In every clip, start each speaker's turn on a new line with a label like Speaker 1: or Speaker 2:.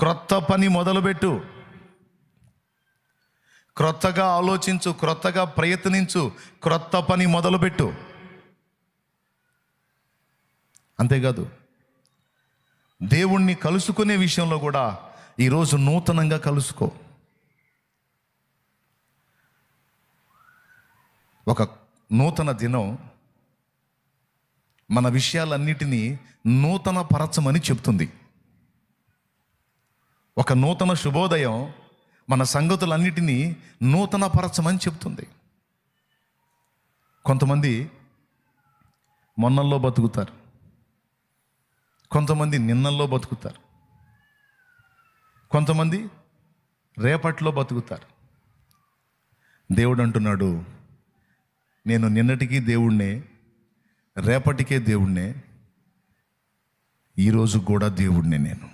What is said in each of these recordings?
Speaker 1: క్రొత్త పని మొదలుపెట్టు క్రొత్తగా ఆలోచించు క్రొత్తగా ప్రయత్నించు క్రొత్త పని మొదలుపెట్టు అంతేకాదు దేవుణ్ణి కలుసుకునే విషయంలో కూడా ఈరోజు నూతనంగా కలుసుకో ఒక నూతన దినం మన విషయాలన్నిటినీ నూతన పరచమని చెప్తుంది ఒక నూతన శుభోదయం మన సంగతులన్నిటినీ పరచమని చెప్తుంది కొంతమంది మొన్నల్లో బతుకుతారు కొంతమంది నిన్నల్లో బతుకుతారు కొంతమంది రేపట్లో బతుకుతారు దేవుడు అంటున్నాడు నేను నిన్నటికీ దేవుణ్ణే రేపటికే దేవుణ్ణే ఈరోజు కూడా దేవుణ్ణే నేను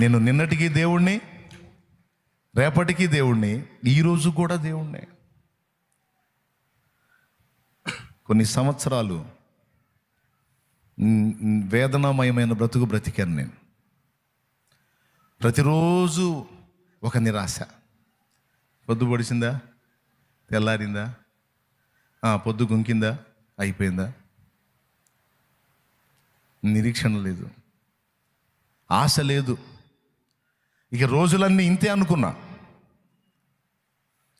Speaker 1: నేను నిన్నటికి దేవుణ్ణి రేపటికి దేవుణ్ణి ఈరోజు కూడా దేవుణ్ణి కొన్ని సంవత్సరాలు వేదనామయమైన బ్రతుకు బ్రతికాను నేను ప్రతిరోజు ఒక నిరాశ పొద్దు పొడిచిందా తెల్లారిందా పొద్దు గుంకిందా అయిపోయిందా నిరీక్షణ లేదు ఆశ లేదు ఇక రోజులన్నీ ఇంతే అనుకున్నా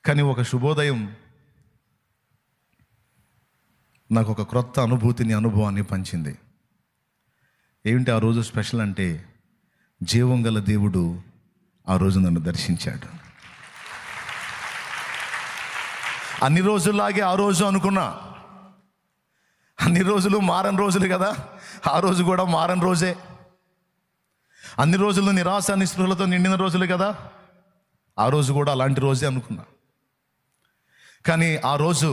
Speaker 1: కానీ ఒక శుభోదయం నాకు ఒక క్రొత్త అనుభూతిని అనుభవాన్ని పంచింది ఏమిటి ఆ రోజు స్పెషల్ అంటే జీవం గల దేవుడు ఆ రోజు నన్ను దర్శించాడు అన్ని రోజుల్లాగే ఆ రోజు అనుకున్నా అన్ని రోజులు మారని రోజులు కదా ఆ రోజు కూడా మారని రోజే అన్ని రోజులు నిరాశ నిస్పృహలతో నిండిన రోజులు కదా ఆ రోజు కూడా అలాంటి రోజే అనుకున్నా కానీ ఆ రోజు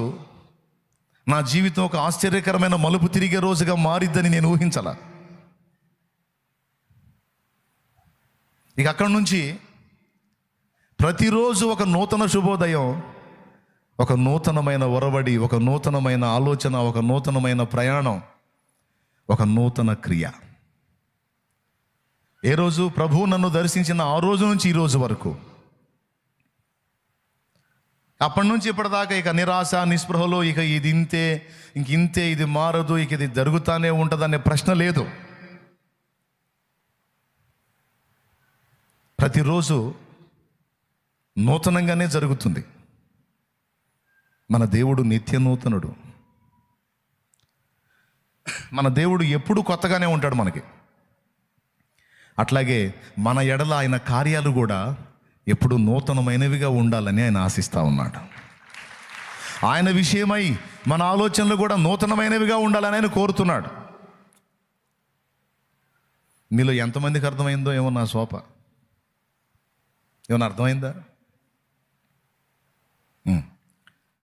Speaker 1: నా జీవితం ఒక ఆశ్చర్యకరమైన మలుపు తిరిగే రోజుగా మారిద్దని నేను ఊహించాల ఇక అక్కడి నుంచి ప్రతిరోజు ఒక నూతన శుభోదయం ఒక నూతనమైన ఒరవడి ఒక నూతనమైన ఆలోచన ఒక నూతనమైన ప్రయాణం ఒక నూతన క్రియ ఏ రోజు ప్రభు నన్ను దర్శించిన ఆ రోజు నుంచి ఈ రోజు వరకు అప్పటి నుంచి ఇప్పటిదాకా ఇక నిరాశ నిస్పృహలో ఇక ఇది ఇంతే ఇంక ఇంతే ఇది మారదు ఇక ఇది జరుగుతానే ఉంటుందనే ప్రశ్న లేదు ప్రతిరోజు నూతనంగానే జరుగుతుంది మన దేవుడు నిత్య నూతనుడు మన దేవుడు ఎప్పుడు కొత్తగానే ఉంటాడు మనకి అట్లాగే మన ఎడల ఆయన కార్యాలు కూడా ఎప్పుడు నూతనమైనవిగా ఉండాలని ఆయన ఆశిస్తూ ఉన్నాడు ఆయన విషయమై మన ఆలోచనలు కూడా నూతనమైనవిగా ఉండాలని ఆయన కోరుతున్నాడు మీలో ఎంతమందికి అర్థమైందో ఏమో నా సోప ఏమన్నా అర్థమైందా